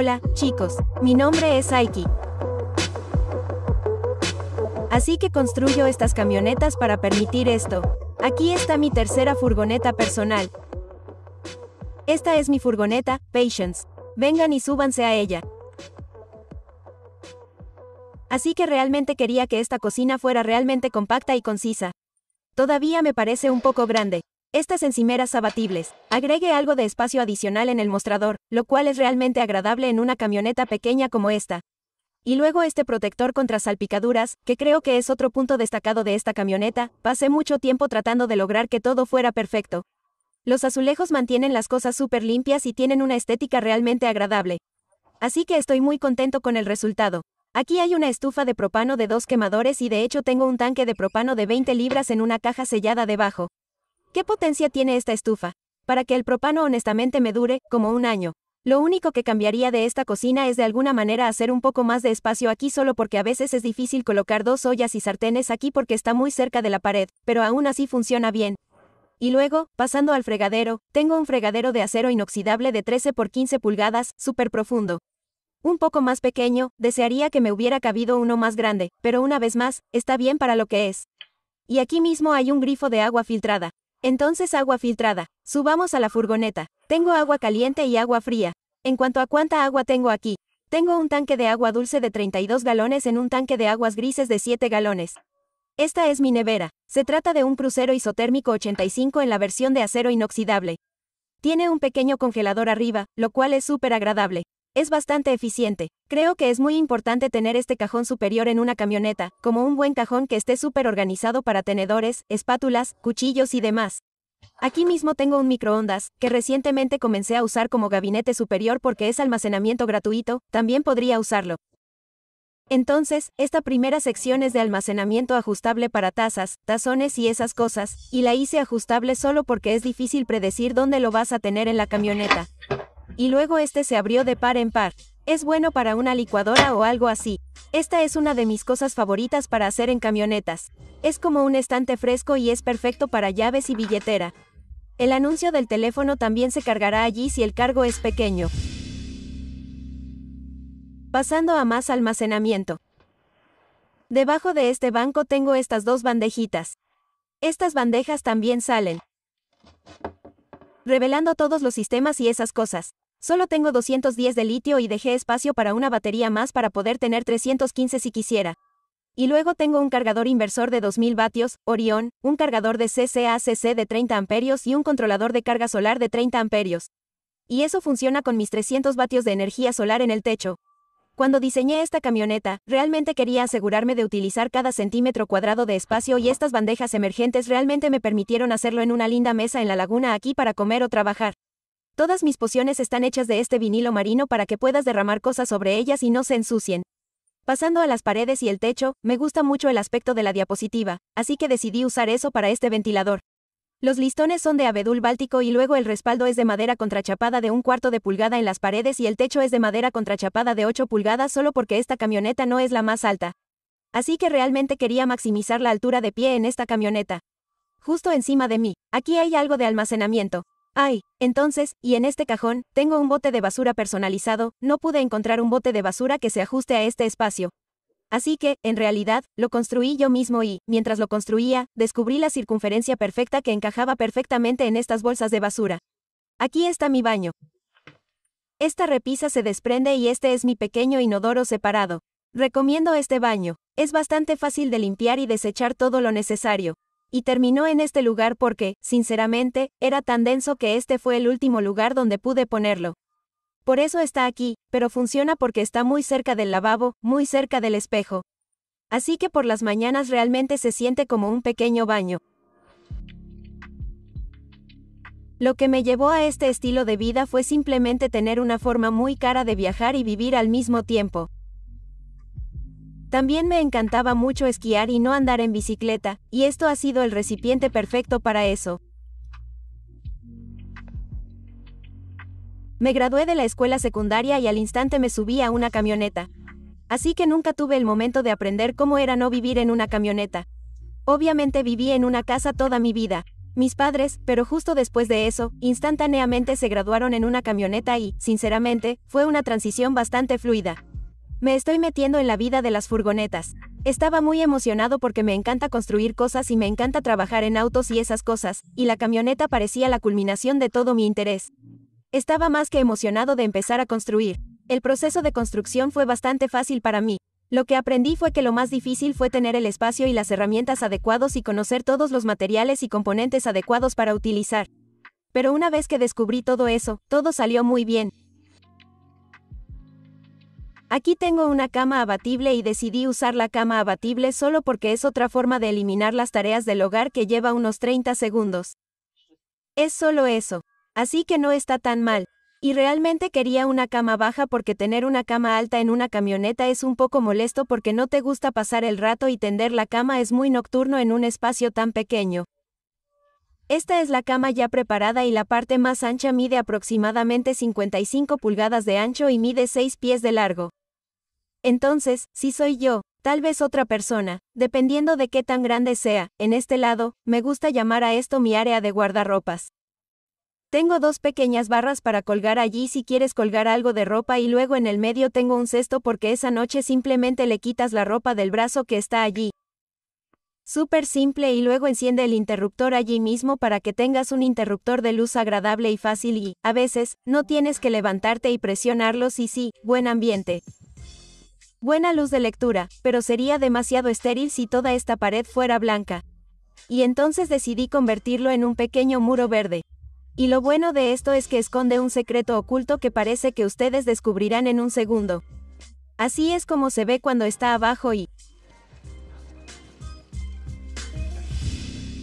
Hola, chicos, mi nombre es Aiki. Así que construyo estas camionetas para permitir esto. Aquí está mi tercera furgoneta personal. Esta es mi furgoneta, Patience. Vengan y súbanse a ella. Así que realmente quería que esta cocina fuera realmente compacta y concisa. Todavía me parece un poco grande. Estas encimeras abatibles, agregue algo de espacio adicional en el mostrador, lo cual es realmente agradable en una camioneta pequeña como esta. Y luego este protector contra salpicaduras, que creo que es otro punto destacado de esta camioneta, pasé mucho tiempo tratando de lograr que todo fuera perfecto. Los azulejos mantienen las cosas súper limpias y tienen una estética realmente agradable. Así que estoy muy contento con el resultado. Aquí hay una estufa de propano de dos quemadores y de hecho tengo un tanque de propano de 20 libras en una caja sellada debajo. ¿Qué potencia tiene esta estufa? Para que el propano honestamente me dure, como un año. Lo único que cambiaría de esta cocina es de alguna manera hacer un poco más de espacio aquí solo porque a veces es difícil colocar dos ollas y sartenes aquí porque está muy cerca de la pared, pero aún así funciona bien. Y luego, pasando al fregadero, tengo un fregadero de acero inoxidable de 13 por 15 pulgadas, súper profundo. Un poco más pequeño, desearía que me hubiera cabido uno más grande, pero una vez más, está bien para lo que es. Y aquí mismo hay un grifo de agua filtrada. Entonces agua filtrada. Subamos a la furgoneta. Tengo agua caliente y agua fría. En cuanto a cuánta agua tengo aquí, tengo un tanque de agua dulce de 32 galones en un tanque de aguas grises de 7 galones. Esta es mi nevera. Se trata de un crucero isotérmico 85 en la versión de acero inoxidable. Tiene un pequeño congelador arriba, lo cual es súper agradable. Es bastante eficiente. Creo que es muy importante tener este cajón superior en una camioneta, como un buen cajón que esté súper organizado para tenedores, espátulas, cuchillos y demás. Aquí mismo tengo un microondas, que recientemente comencé a usar como gabinete superior porque es almacenamiento gratuito, también podría usarlo. Entonces, esta primera sección es de almacenamiento ajustable para tazas, tazones y esas cosas, y la hice ajustable solo porque es difícil predecir dónde lo vas a tener en la camioneta y luego este se abrió de par en par. Es bueno para una licuadora o algo así. Esta es una de mis cosas favoritas para hacer en camionetas. Es como un estante fresco y es perfecto para llaves y billetera. El anuncio del teléfono también se cargará allí si el cargo es pequeño. Pasando a más almacenamiento. Debajo de este banco tengo estas dos bandejitas. Estas bandejas también salen. Revelando todos los sistemas y esas cosas. Solo tengo 210 de litio y dejé espacio para una batería más para poder tener 315 si quisiera. Y luego tengo un cargador inversor de 2000 vatios, Orion, un cargador de CCACC de 30 amperios y un controlador de carga solar de 30 amperios. Y eso funciona con mis 300 vatios de energía solar en el techo. Cuando diseñé esta camioneta, realmente quería asegurarme de utilizar cada centímetro cuadrado de espacio y estas bandejas emergentes realmente me permitieron hacerlo en una linda mesa en la laguna aquí para comer o trabajar. Todas mis pociones están hechas de este vinilo marino para que puedas derramar cosas sobre ellas y no se ensucien. Pasando a las paredes y el techo, me gusta mucho el aspecto de la diapositiva, así que decidí usar eso para este ventilador. Los listones son de abedul báltico y luego el respaldo es de madera contrachapada de un cuarto de pulgada en las paredes y el techo es de madera contrachapada de 8 pulgadas solo porque esta camioneta no es la más alta. Así que realmente quería maximizar la altura de pie en esta camioneta. Justo encima de mí, aquí hay algo de almacenamiento, Ay, entonces, y en este cajón, tengo un bote de basura personalizado, no pude encontrar un bote de basura que se ajuste a este espacio. Así que, en realidad, lo construí yo mismo y, mientras lo construía, descubrí la circunferencia perfecta que encajaba perfectamente en estas bolsas de basura. Aquí está mi baño. Esta repisa se desprende y este es mi pequeño inodoro separado. Recomiendo este baño. Es bastante fácil de limpiar y desechar todo lo necesario. Y terminó en este lugar porque, sinceramente, era tan denso que este fue el último lugar donde pude ponerlo. Por eso está aquí, pero funciona porque está muy cerca del lavabo, muy cerca del espejo. Así que por las mañanas realmente se siente como un pequeño baño. Lo que me llevó a este estilo de vida fue simplemente tener una forma muy cara de viajar y vivir al mismo tiempo. También me encantaba mucho esquiar y no andar en bicicleta, y esto ha sido el recipiente perfecto para eso. Me gradué de la escuela secundaria y al instante me subí a una camioneta. Así que nunca tuve el momento de aprender cómo era no vivir en una camioneta. Obviamente viví en una casa toda mi vida. Mis padres, pero justo después de eso, instantáneamente se graduaron en una camioneta y, sinceramente, fue una transición bastante fluida. Me estoy metiendo en la vida de las furgonetas. Estaba muy emocionado porque me encanta construir cosas y me encanta trabajar en autos y esas cosas, y la camioneta parecía la culminación de todo mi interés. Estaba más que emocionado de empezar a construir. El proceso de construcción fue bastante fácil para mí. Lo que aprendí fue que lo más difícil fue tener el espacio y las herramientas adecuados y conocer todos los materiales y componentes adecuados para utilizar. Pero una vez que descubrí todo eso, todo salió muy bien, Aquí tengo una cama abatible y decidí usar la cama abatible solo porque es otra forma de eliminar las tareas del hogar que lleva unos 30 segundos. Es solo eso. Así que no está tan mal. Y realmente quería una cama baja porque tener una cama alta en una camioneta es un poco molesto porque no te gusta pasar el rato y tender la cama es muy nocturno en un espacio tan pequeño. Esta es la cama ya preparada y la parte más ancha mide aproximadamente 55 pulgadas de ancho y mide 6 pies de largo. Entonces, si soy yo, tal vez otra persona, dependiendo de qué tan grande sea, en este lado, me gusta llamar a esto mi área de guardarropas. Tengo dos pequeñas barras para colgar allí si quieres colgar algo de ropa y luego en el medio tengo un cesto porque esa noche simplemente le quitas la ropa del brazo que está allí, Súper simple y luego enciende el interruptor allí mismo para que tengas un interruptor de luz agradable y fácil y, a veces, no tienes que levantarte y presionarlos y sí, buen ambiente. Buena luz de lectura, pero sería demasiado estéril si toda esta pared fuera blanca. Y entonces decidí convertirlo en un pequeño muro verde. Y lo bueno de esto es que esconde un secreto oculto que parece que ustedes descubrirán en un segundo. Así es como se ve cuando está abajo y,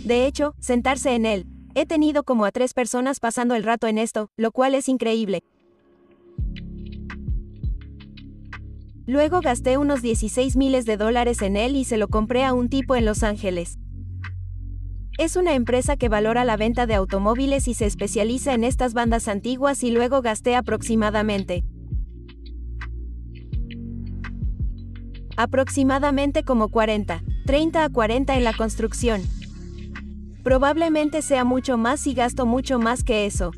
De hecho, sentarse en él. He tenido como a tres personas pasando el rato en esto, lo cual es increíble. Luego gasté unos 16 miles de dólares en él y se lo compré a un tipo en Los Ángeles. Es una empresa que valora la venta de automóviles y se especializa en estas bandas antiguas y luego gasté aproximadamente. Aproximadamente como 40, 30 a 40 en la construcción. Probablemente sea mucho más y gasto mucho más que eso.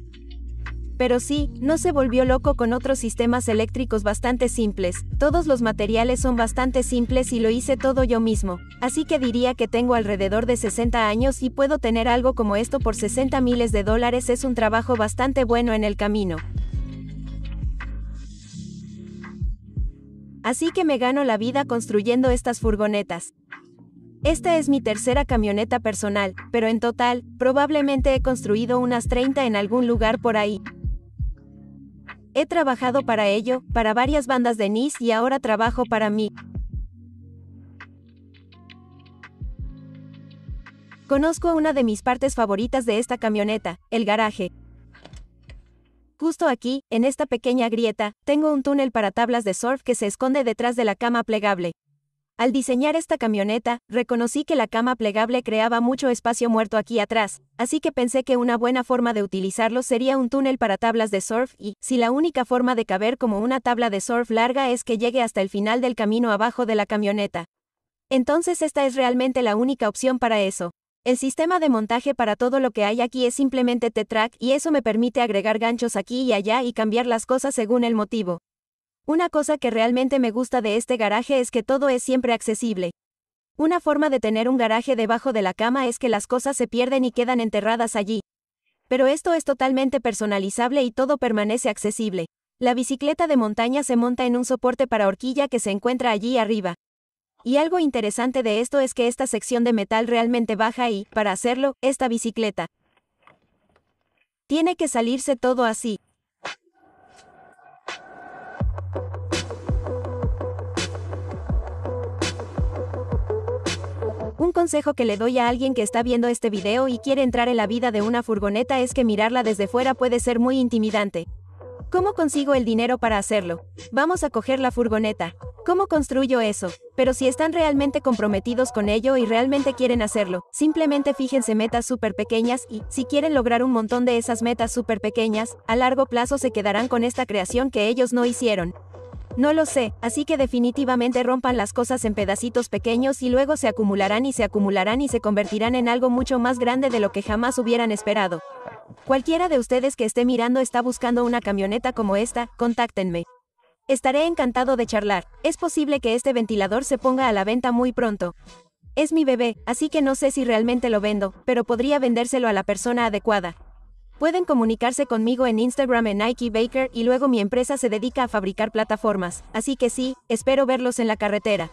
Pero sí, no se volvió loco con otros sistemas eléctricos bastante simples, todos los materiales son bastante simples y lo hice todo yo mismo, así que diría que tengo alrededor de 60 años y puedo tener algo como esto por 60 miles de dólares es un trabajo bastante bueno en el camino. Así que me gano la vida construyendo estas furgonetas. Esta es mi tercera camioneta personal, pero en total, probablemente he construido unas 30 en algún lugar por ahí. He trabajado para ello, para varias bandas de NIS y ahora trabajo para mí. Conozco una de mis partes favoritas de esta camioneta, el garaje. Justo aquí, en esta pequeña grieta, tengo un túnel para tablas de surf que se esconde detrás de la cama plegable. Al diseñar esta camioneta, reconocí que la cama plegable creaba mucho espacio muerto aquí atrás, así que pensé que una buena forma de utilizarlo sería un túnel para tablas de surf y, si la única forma de caber como una tabla de surf larga es que llegue hasta el final del camino abajo de la camioneta. Entonces esta es realmente la única opción para eso. El sistema de montaje para todo lo que hay aquí es simplemente T-Track y eso me permite agregar ganchos aquí y allá y cambiar las cosas según el motivo. Una cosa que realmente me gusta de este garaje es que todo es siempre accesible. Una forma de tener un garaje debajo de la cama es que las cosas se pierden y quedan enterradas allí. Pero esto es totalmente personalizable y todo permanece accesible. La bicicleta de montaña se monta en un soporte para horquilla que se encuentra allí arriba. Y algo interesante de esto es que esta sección de metal realmente baja y, para hacerlo, esta bicicleta. Tiene que salirse todo así. Un consejo que le doy a alguien que está viendo este video y quiere entrar en la vida de una furgoneta es que mirarla desde fuera puede ser muy intimidante. ¿Cómo consigo el dinero para hacerlo? Vamos a coger la furgoneta. ¿Cómo construyo eso? Pero si están realmente comprometidos con ello y realmente quieren hacerlo, simplemente fíjense metas súper pequeñas y, si quieren lograr un montón de esas metas súper pequeñas, a largo plazo se quedarán con esta creación que ellos no hicieron. No lo sé, así que definitivamente rompan las cosas en pedacitos pequeños y luego se acumularán y se acumularán y se convertirán en algo mucho más grande de lo que jamás hubieran esperado. Cualquiera de ustedes que esté mirando está buscando una camioneta como esta, contáctenme. Estaré encantado de charlar. Es posible que este ventilador se ponga a la venta muy pronto. Es mi bebé, así que no sé si realmente lo vendo, pero podría vendérselo a la persona adecuada. Pueden comunicarse conmigo en Instagram en Nike Baker y luego mi empresa se dedica a fabricar plataformas, así que sí, espero verlos en la carretera.